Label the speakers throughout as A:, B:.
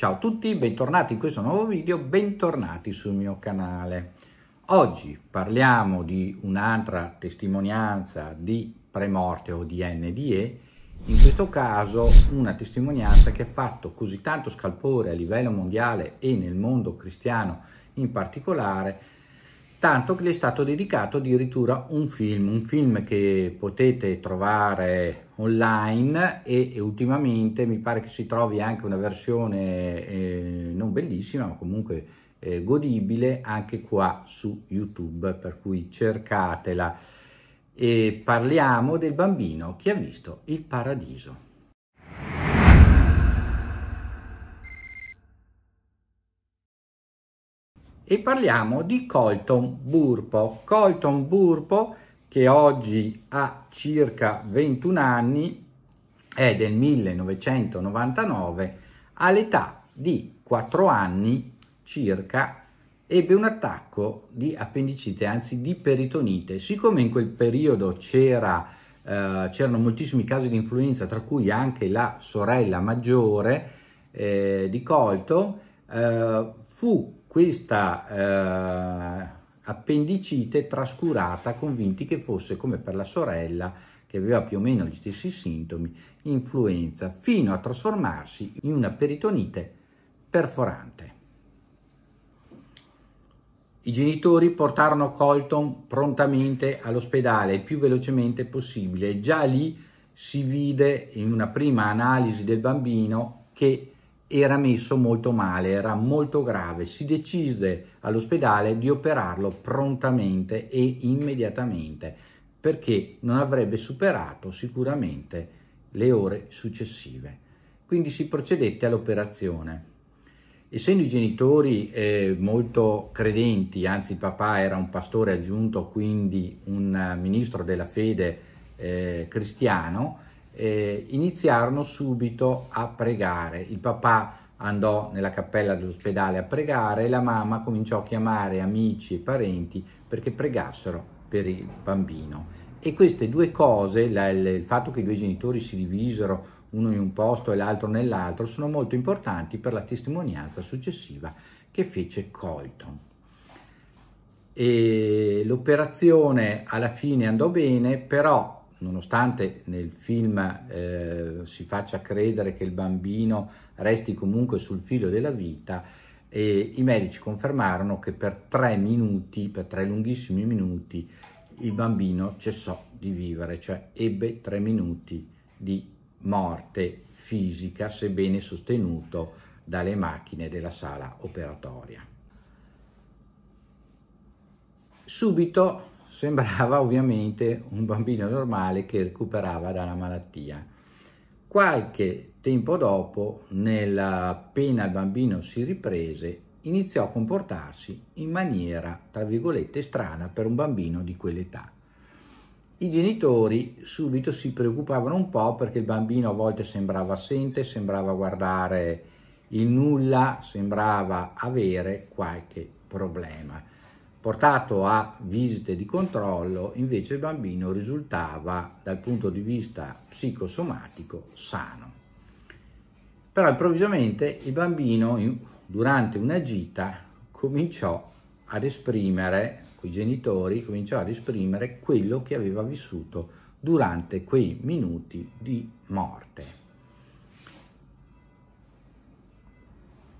A: Ciao a tutti, bentornati in questo nuovo video, bentornati sul mio canale. Oggi parliamo di un'altra testimonianza di premorte o di NDE, in questo caso una testimonianza che ha fatto così tanto scalpore a livello mondiale e nel mondo cristiano in particolare, tanto che gli è stato dedicato addirittura un film, un film che potete trovare online e, e ultimamente mi pare che si trovi anche una versione eh, non bellissima ma comunque eh, godibile anche qua su YouTube, per cui cercatela. E parliamo del bambino che ha visto il paradiso. e parliamo di Colton Burpo. Colton Burpo che oggi ha circa 21 anni, è del 1999, all'età di 4 anni circa ebbe un attacco di appendicite, anzi di peritonite. Siccome in quel periodo c'era, eh, c'erano moltissimi casi di influenza, tra cui anche la sorella maggiore eh, di Colton, eh, fu questa eh, appendicite trascurata, convinti che fosse come per la sorella che aveva più o meno gli stessi sintomi, influenza, fino a trasformarsi in una peritonite perforante. I genitori portarono Colton prontamente all'ospedale il più velocemente possibile. Già lì si vide in una prima analisi del bambino che era messo molto male, era molto grave, si decise all'ospedale di operarlo prontamente e immediatamente perché non avrebbe superato sicuramente le ore successive. Quindi si procedette all'operazione. Essendo i genitori eh, molto credenti, anzi il papà era un pastore aggiunto, quindi un eh, ministro della fede eh, cristiano, eh, iniziarono subito a pregare. Il papà andò nella cappella dell'ospedale a pregare e la mamma cominciò a chiamare amici e parenti perché pregassero per il bambino. E queste due cose, la, il fatto che i due genitori si divisero uno in un posto e l'altro nell'altro, sono molto importanti per la testimonianza successiva che fece Colton. E l'operazione alla fine andò bene, però nonostante nel film eh, si faccia credere che il bambino resti comunque sul filo della vita, e i medici confermarono che per tre minuti, per tre lunghissimi minuti, il bambino cessò di vivere, cioè ebbe tre minuti di morte fisica, sebbene sostenuto dalle macchine della sala operatoria. Subito sembrava ovviamente un bambino normale che recuperava dalla malattia. Qualche tempo dopo, appena il bambino si riprese, iniziò a comportarsi in maniera, tra virgolette, strana per un bambino di quell'età. I genitori subito si preoccupavano un po' perché il bambino a volte sembrava assente, sembrava guardare il nulla, sembrava avere qualche problema portato a visite di controllo, invece il bambino risultava dal punto di vista psicosomatico sano. Però improvvisamente il bambino durante una gita cominciò ad esprimere, con i genitori, cominciò ad esprimere quello che aveva vissuto durante quei minuti di morte.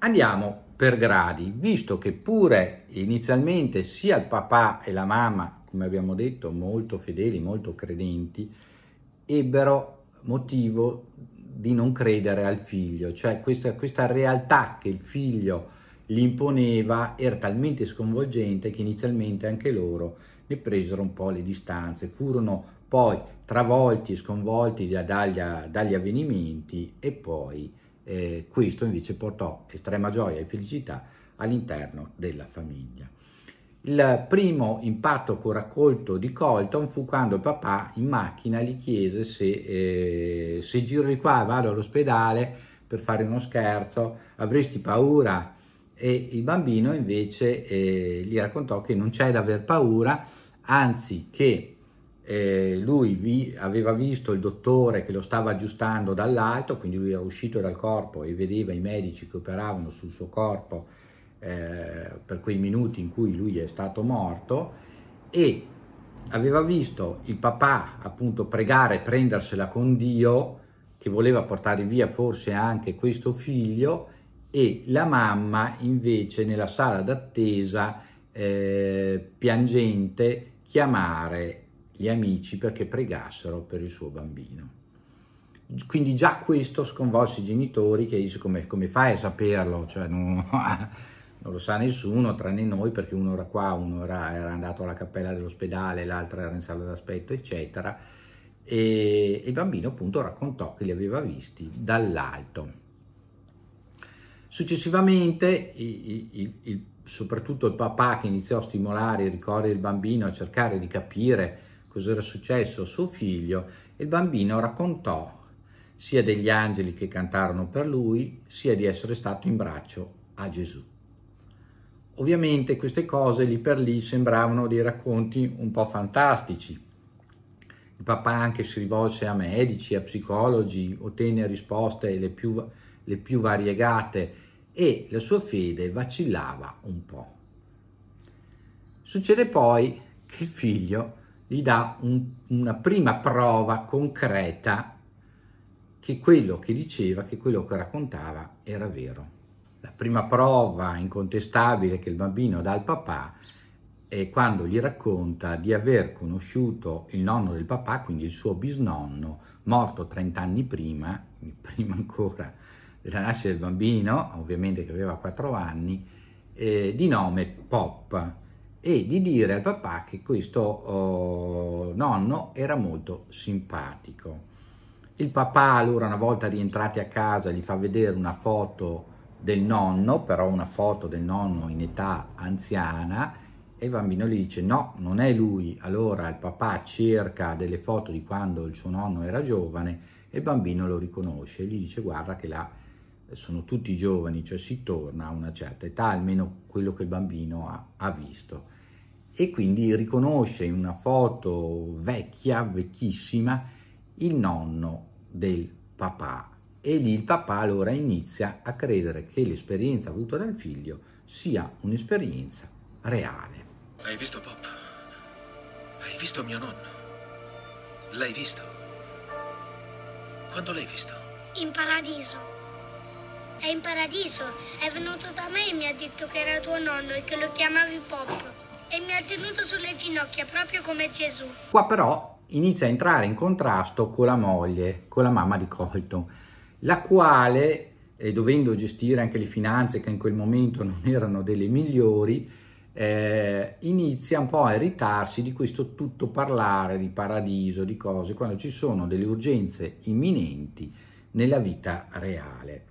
A: Andiamo per gradi, visto che pure inizialmente sia il papà e la mamma, come abbiamo detto, molto fedeli, molto credenti, ebbero motivo di non credere al figlio, cioè questa, questa realtà che il figlio gli imponeva era talmente sconvolgente che inizialmente anche loro ne presero un po' le distanze, furono poi travolti e sconvolti dagli, dagli avvenimenti e poi eh, questo invece portò estrema gioia e felicità all'interno della famiglia. Il primo impatto che ho raccolto di Colton fu quando il papà in macchina gli chiese se, eh, se giro di qua vado all'ospedale per fare uno scherzo, avresti paura? E il bambino invece eh, gli raccontò che non c'è da aver paura, anzi che eh, lui vi, aveva visto il dottore che lo stava aggiustando dall'alto, quindi lui era uscito dal corpo e vedeva i medici che operavano sul suo corpo eh, per quei minuti in cui lui è stato morto e aveva visto il papà appunto pregare, prendersela con Dio, che voleva portare via forse anche questo figlio, e la mamma invece nella sala d'attesa eh, piangente chiamare gli amici perché pregassero per il suo bambino. Quindi già questo sconvolse i genitori che dice come, come fai a saperlo, cioè non, non, lo sa nessuno tranne noi perché uno era qua, uno era, era andato alla cappella dell'ospedale, l'altro era in sala d'aspetto eccetera e il bambino appunto raccontò che li aveva visti dall'alto. Successivamente, il, il, il, soprattutto il papà che iniziò a stimolare i ricordi del bambino, a cercare di capire cos'era successo a suo figlio e il bambino raccontò sia degli angeli che cantarono per lui, sia di essere stato in braccio a Gesù. Ovviamente queste cose lì per lì sembravano dei racconti un po' fantastici. Il papà anche si rivolse a medici, a psicologi, ottenne risposte le più, le più variegate e la sua fede vacillava un po'. Succede poi che il figlio gli dà un, una prima prova concreta che quello che diceva, che quello che raccontava era vero. La prima prova incontestabile che il bambino dà al papà è quando gli racconta di aver conosciuto il nonno del papà, quindi il suo bisnonno, morto 30 anni prima, prima ancora della nascita del bambino, ovviamente che aveva 4 anni, eh, di nome Pop e di dire al papà che questo oh, nonno era molto simpatico. Il papà allora una volta rientrati a casa gli fa vedere una foto del nonno, però una foto del nonno in età anziana e il bambino gli dice no, non è lui. Allora il papà cerca delle foto di quando il suo nonno era giovane e il bambino lo riconosce e gli dice guarda che là sono tutti giovani, cioè si torna a una certa età, almeno quello che il bambino ha, ha visto e quindi riconosce in una foto vecchia, vecchissima, il nonno del papà. E lì il papà allora inizia a credere che l'esperienza avuta dal figlio sia un'esperienza reale. Hai visto Pop? Hai visto mio nonno? L'hai visto? Quando l'hai visto? In paradiso. È in paradiso. È venuto da me e mi ha detto che era tuo nonno e che lo chiamavi Pop e mi ha tenuto sulle ginocchia proprio come Gesù. Qua però inizia a entrare in contrasto con la moglie, con la mamma di Colton, la quale, eh, dovendo gestire anche le finanze che in quel momento non erano delle migliori, eh, inizia un po' a irritarsi di questo tutto parlare di paradiso, di cose, quando ci sono delle urgenze imminenti nella vita reale.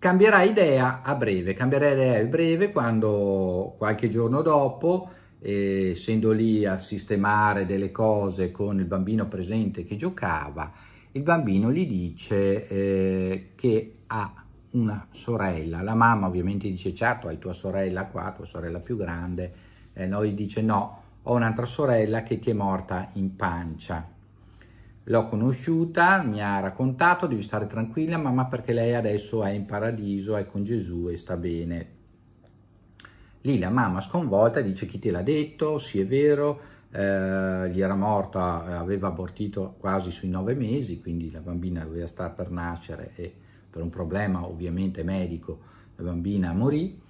A: Cambierà idea a breve, cambierà idea a breve quando qualche giorno dopo, eh, essendo lì a sistemare delle cose con il bambino presente che giocava, il bambino gli dice eh, che ha una sorella. La mamma ovviamente dice certo hai tua sorella qua, tua sorella più grande. E eh, noi dice no, ho un'altra sorella che ti è morta in pancia. L'ho conosciuta, mi ha raccontato, devi stare tranquilla mamma perché lei adesso è in paradiso, è con Gesù e sta bene. Lì la mamma sconvolta dice chi te l'ha detto, sì è vero, eh, gli era morta, aveva abortito quasi sui nove mesi, quindi la bambina doveva stare per nascere e per un problema ovviamente medico la bambina morì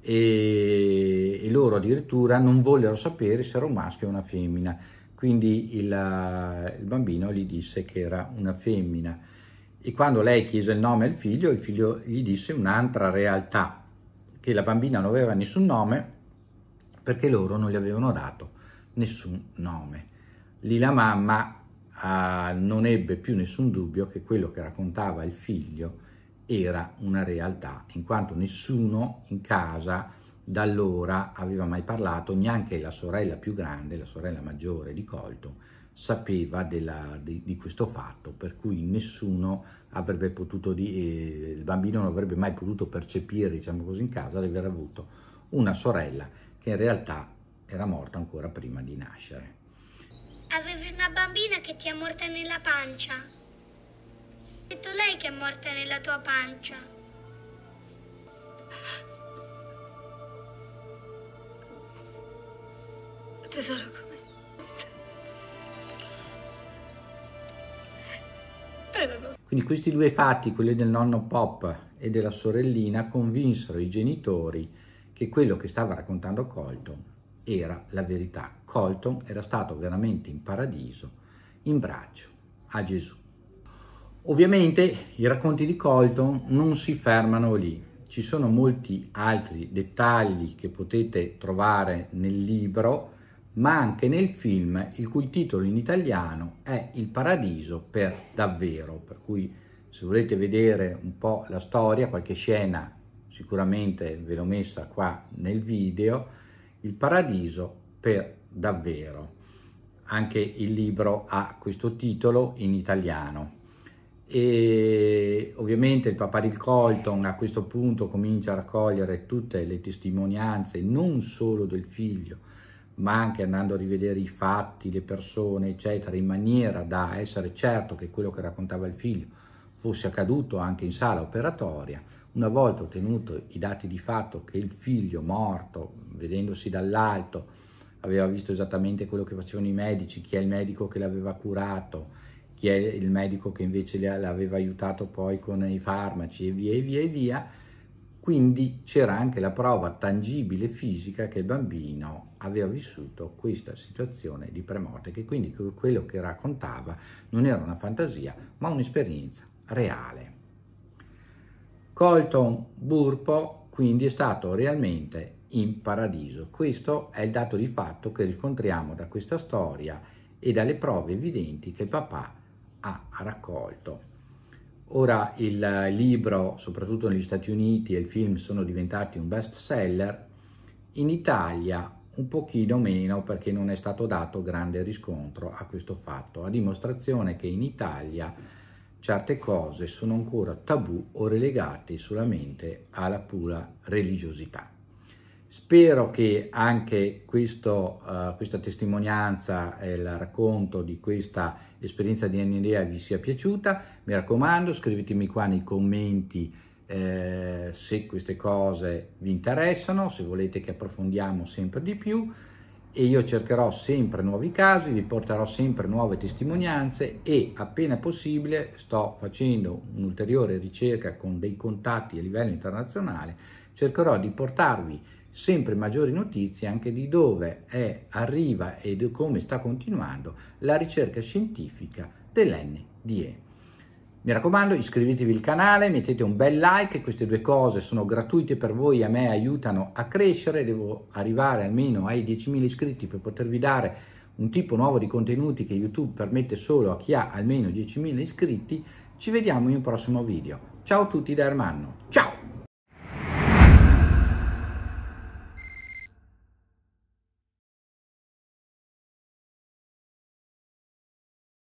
A: e, e loro addirittura non vollero sapere se era un maschio o una femmina quindi il, il bambino gli disse che era una femmina e quando lei chiese il nome al figlio, il figlio gli disse un'altra realtà, che la bambina non aveva nessun nome perché loro non gli avevano dato nessun nome. Lì la mamma eh, non ebbe più nessun dubbio che quello che raccontava il figlio era una realtà, in quanto nessuno in casa da allora aveva mai parlato, neanche la sorella più grande, la sorella maggiore di Colton, sapeva della, di, di, questo fatto, per cui nessuno avrebbe potuto, eh, il bambino non avrebbe mai potuto percepire, diciamo così, in casa di aver avuto una sorella che in realtà era morta ancora prima di nascere. Avevi una bambina che ti è morta nella pancia. È detto lei che è morta nella tua pancia. tesoro come... Quindi questi due fatti, quelli del nonno Pop e della sorellina, convinsero i genitori che quello che stava raccontando Colton era la verità. Colton era stato veramente in paradiso, in braccio a Gesù. Ovviamente i racconti di Colton non si fermano lì, ci sono molti altri dettagli che potete trovare nel libro ma anche nel film il cui titolo in italiano è Il paradiso per davvero, per cui se volete vedere un po' la storia, qualche scena sicuramente ve l'ho messa qua nel video, Il paradiso per davvero. Anche il libro ha questo titolo in italiano. E ovviamente il papà Paparil Colton a questo punto comincia a raccogliere tutte le testimonianze non solo del figlio, ma anche andando a rivedere i fatti, le persone, eccetera, in maniera da essere certo che quello che raccontava il figlio fosse accaduto anche in sala operatoria, una volta ottenuto i dati di fatto che il figlio morto, vedendosi dall'alto, aveva visto esattamente quello che facevano i medici, chi è il medico che l'aveva curato, chi è il medico che invece l'aveva aiutato poi con i farmaci e via e via e via, quindi c'era anche la prova tangibile fisica che il bambino aveva vissuto questa situazione di premorte, che quindi quello che raccontava non era una fantasia, ma un'esperienza reale. Colton Burpo quindi è stato realmente in paradiso. Questo è il dato di fatto che riscontriamo da questa storia e dalle prove evidenti che il papà ha raccolto. Ora il libro, soprattutto negli Stati Uniti, e il film sono diventati un best seller, in Italia un pochino meno perché non è stato dato grande riscontro a questo fatto, a dimostrazione che in Italia certe cose sono ancora tabù o relegate solamente alla pura religiosità. Spero che anche questo, uh, questa testimonianza e il racconto di questa l'esperienza di NDA vi sia piaciuta. Mi raccomando, scrivetemi qua nei commenti eh, se queste cose vi interessano, se volete che approfondiamo sempre di più e io cercherò sempre nuovi casi, vi porterò sempre nuove testimonianze e appena possibile sto facendo un'ulteriore ricerca con dei contatti a livello internazionale, cercherò di portarvi sempre maggiori notizie anche di dove è, arriva e di come sta continuando la ricerca scientifica dell'NDE. Mi raccomando, iscrivetevi al canale, mettete un bel like, queste due cose sono gratuite per voi, a me aiutano a crescere, devo arrivare almeno ai 10.000 iscritti per potervi dare un tipo nuovo di contenuti che YouTube permette solo a chi ha almeno 10.000 iscritti. Ci vediamo in un prossimo video. Ciao a tutti da Ermanno, ciao!